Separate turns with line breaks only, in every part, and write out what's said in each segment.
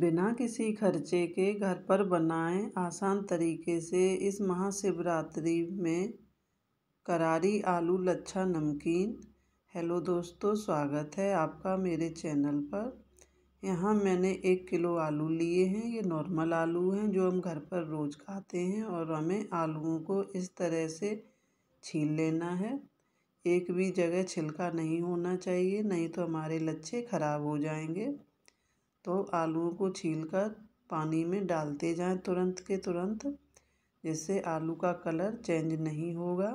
बिना किसी खर्चे के घर पर बनाएं आसान तरीके से इस महाशिवरात्रि में करारी आलू लच्छा नमकीन हेलो दोस्तों स्वागत है आपका मेरे चैनल पर यहाँ मैंने एक किलो आलू लिए हैं ये नॉर्मल आलू हैं जो हम घर पर रोज़ खाते हैं और हमें आलूओं को इस तरह से छील लेना है एक भी जगह छिलका नहीं होना चाहिए नहीं तो हमारे लच्छे ख़राब हो जाएंगे तो आलूओं को छील कर पानी में डालते जाएं तुरंत के तुरंत जिससे आलू का कलर चेंज नहीं होगा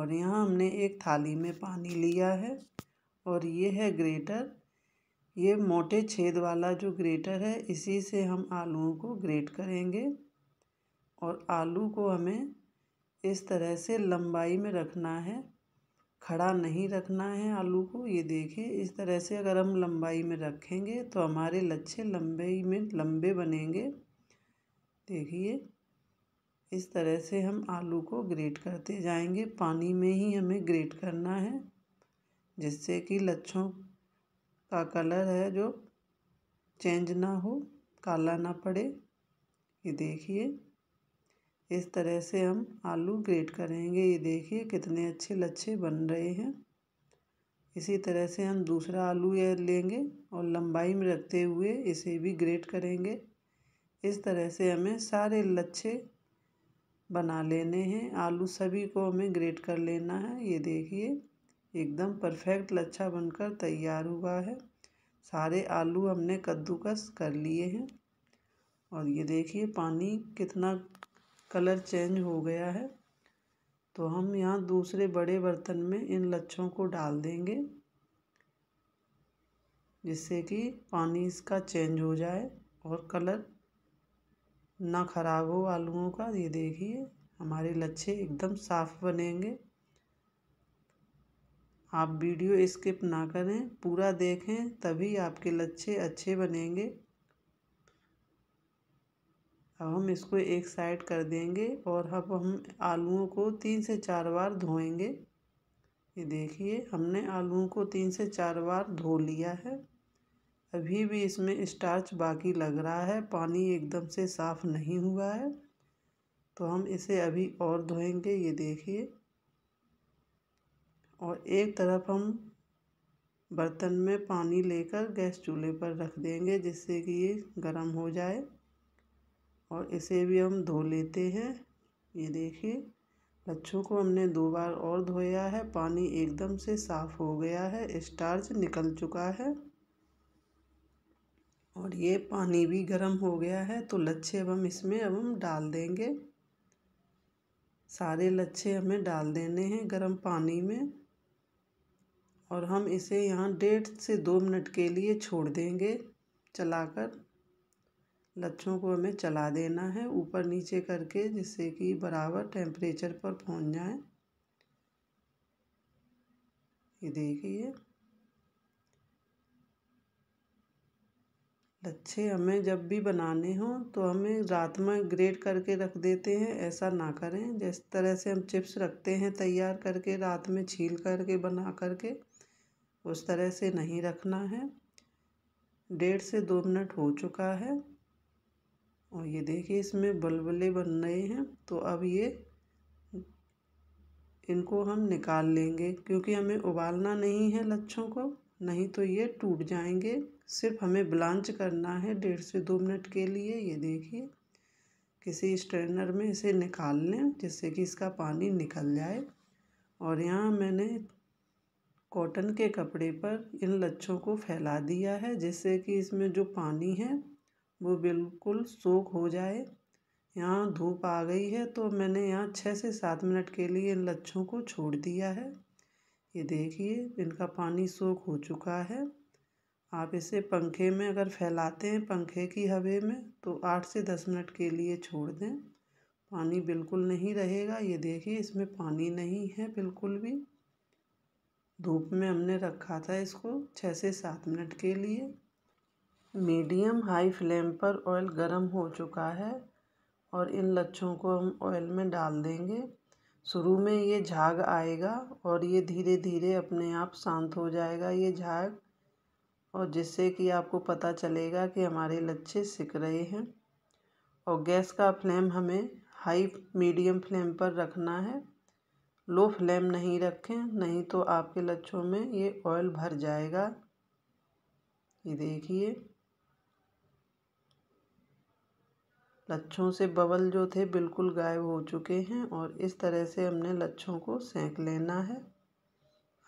और यहाँ हमने एक थाली में पानी लिया है और ये है ग्रेटर ये मोटे छेद वाला जो ग्रेटर है इसी से हम आलूओं को ग्रेट करेंगे और आलू को हमें इस तरह से लंबाई में रखना है खड़ा नहीं रखना है आलू को ये देखिए इस तरह से अगर हम लंबाई में रखेंगे तो हमारे लच्छे लंबाई में लंबे बनेंगे देखिए इस तरह से हम आलू को ग्रेट करते जाएंगे पानी में ही हमें ग्रेट करना है जिससे कि लच्छों का कलर है जो चेंज ना हो काला ना पड़े ये देखिए इस तरह से हम आलू ग्रेट करेंगे ये देखिए कितने अच्छे लच्छे बन रहे हैं इसी तरह से हम दूसरा आलू ये लेंगे और लंबाई में रखते हुए इसे भी ग्रेट करेंगे इस तरह से हमें सारे लच्छे बना लेने हैं आलू सभी को हमें ग्रेट कर लेना है ये देखिए एकदम परफेक्ट लच्छा बनकर तैयार हुआ है सारे आलू हमने कद्दूकस कर लिए हैं और ये देखिए पानी कितना कलर चेंज हो गया है तो हम यहाँ दूसरे बड़े बर्तन में इन लच्छों को डाल देंगे जिससे कि पानी इसका चेंज हो जाए और कलर ना ख़राब हो आलूओं का ये देखिए हमारे लच्छे एकदम साफ़ बनेंगे आप वीडियो स्किप ना करें पूरा देखें तभी आपके लच्छे अच्छे बनेंगे अब हम इसको एक साइड कर देंगे और अब हम आलूओं को तीन से चार बार धोएंगे ये देखिए हमने आलूओं को तीन से चार बार धो लिया है अभी भी इसमें स्टार्च बाकी लग रहा है पानी एकदम से साफ़ नहीं हुआ है तो हम इसे अभी और धोएंगे ये देखिए और एक तरफ हम बर्तन में पानी लेकर गैस चूल्हे पर रख देंगे जिससे कि ये गर्म हो जाए और इसे भी हम धो लेते हैं ये देखिए लच्छों को हमने दो बार और धोया है पानी एकदम से साफ़ हो गया है स्टार्च निकल चुका है और ये पानी भी गर्म हो गया है तो लच्छे अब हम इसमें अब हम डाल देंगे सारे लच्छे हमें डाल देने हैं गर्म पानी में और हम इसे यहाँ डेढ़ से दो मिनट के लिए छोड़ देंगे चलाकर लच्छों को हमें चला देना है ऊपर नीचे करके जिससे कि बराबर टेम्परेचर पर पहुंच जाए ये देखिए लच्छे हमें जब भी बनाने हों तो हमें रात में ग्रेट करके रख देते हैं ऐसा ना करें जिस तरह से हम चिप्स रखते हैं तैयार करके रात में छील करके बना करके उस तरह से नहीं रखना है डेढ़ से दो मिनट हो चुका है और ये देखिए इसमें बलबले बन रहे हैं तो अब ये इनको हम निकाल लेंगे क्योंकि हमें उबालना नहीं है लच्छों को नहीं तो ये टूट जाएंगे सिर्फ हमें ब्लांच करना है डेढ़ से दो मिनट के लिए ये देखिए किसी स्ट्रेनर में इसे निकाल लें जिससे कि इसका पानी निकल जाए और यहाँ मैंने कॉटन के कपड़े पर इन लच्छों को फैला दिया है जिससे कि इसमें जो पानी है वो बिल्कुल सोख हो जाए यहाँ धूप आ गई है तो मैंने यहाँ छः से सात मिनट के लिए इन लच्छों को छोड़ दिया है ये देखिए इनका पानी सोख हो चुका है आप इसे पंखे में अगर फैलाते हैं पंखे की हवे में तो आठ से दस मिनट के लिए छोड़ दें पानी बिल्कुल नहीं रहेगा ये देखिए इसमें पानी नहीं है बिल्कुल भी धूप में हमने रखा था इसको छः से सात मिनट के लिए मीडियम हाई फ्लेम पर ऑयल गर्म हो चुका है और इन लच्छों को हम ऑयल में डाल देंगे शुरू में ये झाग आएगा और ये धीरे धीरे अपने आप शांत हो जाएगा ये झाग और जिससे कि आपको पता चलेगा कि हमारे लच्छे सिक रहे हैं और गैस का फ्लेम हमें हाई मीडियम फ्लेम पर रखना है लो फ्लेम नहीं रखें नहीं तो आपके लच्छों में ये ऑयल भर जाएगा ये देखिए लच्छों से बबल जो थे बिल्कुल गायब हो चुके हैं और इस तरह से हमने लच्छों को सेंक लेना है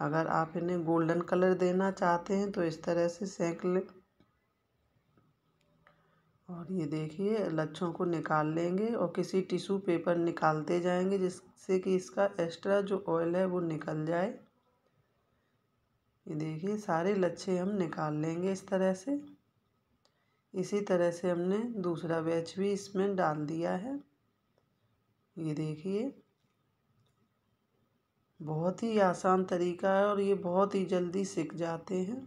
अगर आप इन्हें गोल्डन कलर देना चाहते हैं तो इस तरह से सेंक लें और ये देखिए लच्छों को निकाल लेंगे और किसी टिश्यू पेपर निकालते जाएंगे जिससे कि इसका एक्स्ट्रा जो ऑयल है वो निकल जाए ये देखिए सारे लच्छे हम निकाल लेंगे इस तरह से इसी तरह से हमने दूसरा बैच भी इसमें डाल दिया है ये देखिए बहुत ही आसान तरीका है और ये बहुत ही जल्दी सीख जाते हैं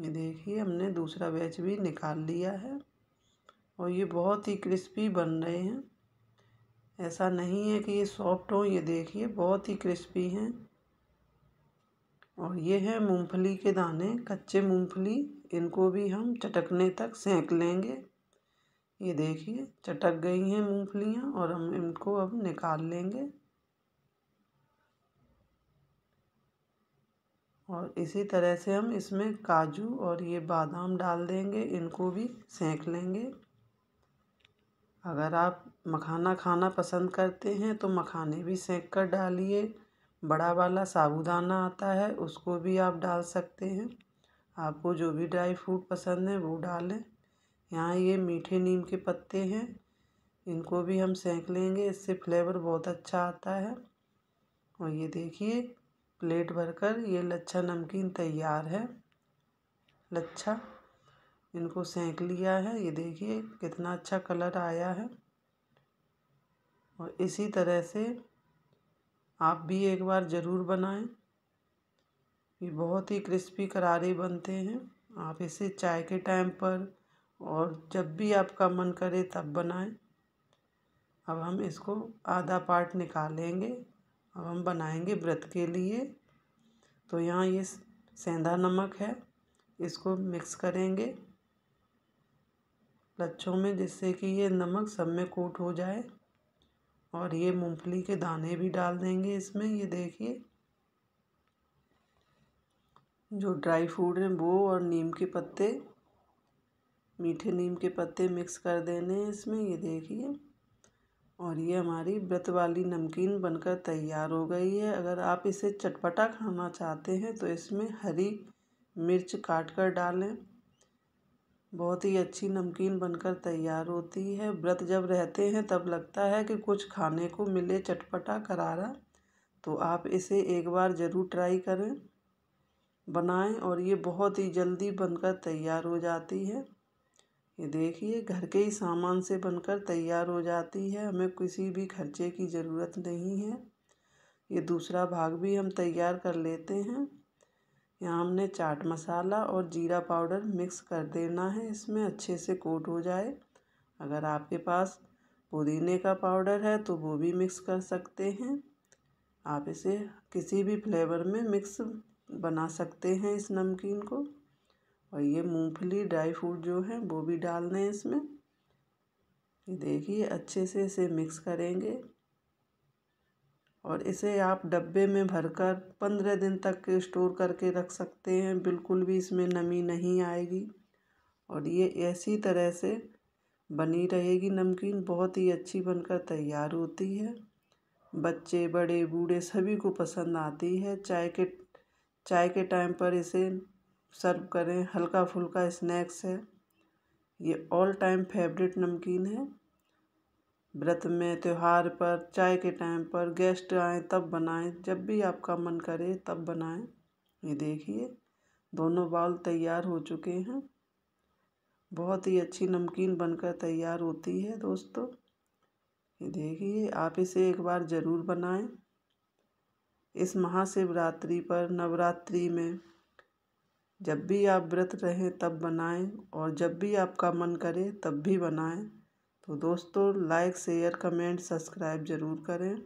ये देखिए हमने दूसरा बैच भी निकाल लिया है और ये बहुत ही क्रिस्पी बन रहे हैं ऐसा नहीं है कि ये सॉफ्ट हो ये देखिए बहुत ही क्रिस्पी हैं और ये है मूंगफली के दाने कच्चे मूंगफली इनको भी हम चटकने तक सेंक लेंगे ये देखिए चटक गई हैं मूंगफलियाँ और हम इनको अब निकाल लेंगे और इसी तरह से हम इसमें काजू और ये बादाम डाल देंगे इनको भी सेंक लेंगे अगर आप मखाना खाना पसंद करते हैं तो मखाने भी सेंक कर डालिए बड़ा वाला साबूदाना आता है उसको भी आप डाल सकते हैं आपको जो भी ड्राई फ्रूट पसंद है वो डालें यहाँ ये मीठे नीम के पत्ते हैं इनको भी हम सेंक लेंगे इससे फ्लेवर बहुत अच्छा आता है और ये देखिए प्लेट भरकर ये लच्छा नमकीन तैयार है लच्छा इनको सेंक लिया है ये देखिए कितना अच्छा कलर आया है और इसी तरह से आप भी एक बार ज़रूर बनाएं ये बहुत ही क्रिस्पी करारे बनते हैं आप इसे चाय के टाइम पर और जब भी आपका मन करे तब बनाएं अब हम इसको आधा पार्ट निकालेंगे अब हम बनाएंगे व्रत के लिए तो यहाँ ये सेंधा नमक है इसको मिक्स करेंगे लच्छों में जिससे कि ये नमक सब में कोट हो जाए और ये मूंगफली के दाने भी डाल देंगे इसमें ये देखिए जो ड्राई फ्रूट हैं वो और नीम के पत्ते मीठे नीम के पत्ते मिक्स कर देने हैं इसमें ये देखिए और ये हमारी व्रत वाली नमकीन बनकर तैयार हो गई है अगर आप इसे चटपटा खाना चाहते हैं तो इसमें हरी मिर्च काट कर डालें बहुत ही अच्छी नमकीन बनकर तैयार होती है व्रत जब रहते हैं तब लगता है कि कुछ खाने को मिले चटपटा करारा तो आप इसे एक बार ज़रूर ट्राई करें बनाएं और ये बहुत ही जल्दी बनकर तैयार हो जाती है ये देखिए घर के ही सामान से बनकर तैयार हो जाती है हमें किसी भी खर्चे की ज़रूरत नहीं है ये दूसरा भाग भी हम तैयार कर लेते हैं यहाँ हमने चाट मसाला और जीरा पाउडर मिक्स कर देना है इसमें अच्छे से कोट हो जाए अगर आपके पास पुदीने का पाउडर है तो वो भी मिक्स कर सकते हैं आप इसे किसी भी फ्लेवर में मिक्स बना सकते हैं इस नमकीन को और ये मूंगफली ड्राई फ्रूट जो है वो भी डाल दें इसमें देखिए अच्छे से इसे मिक्स करेंगे और इसे आप डब्बे में भरकर पंद्रह दिन तक स्टोर करके रख सकते हैं बिल्कुल भी इसमें नमी नहीं आएगी और ये ऐसी तरह से बनी रहेगी नमकीन बहुत ही अच्छी बनकर तैयार होती है बच्चे बड़े बूढ़े सभी को पसंद आती है चाय के चाय के टाइम पर इसे सर्व करें हल्का फुल्का स्नैक्स है ये ऑल टाइम फेवरेट नमकीन है व्रत में त्यौहार पर चाय के टाइम पर गेस्ट आए तब बनाएं जब भी आपका मन करे तब बनाएँ ये देखिए दोनों बाउल तैयार हो चुके हैं बहुत ही अच्छी नमकीन बनकर तैयार होती है दोस्तों ये देखिए आप इसे एक बार ज़रूर बनाएं इस महाशिवरात्रि पर नवरात्रि में जब भी आप व्रत रहें तब बनाएं और जब भी आपका मन करे तब भी बनाएं तो दोस्तों लाइक शेयर कमेंट सब्सक्राइब ज़रूर करें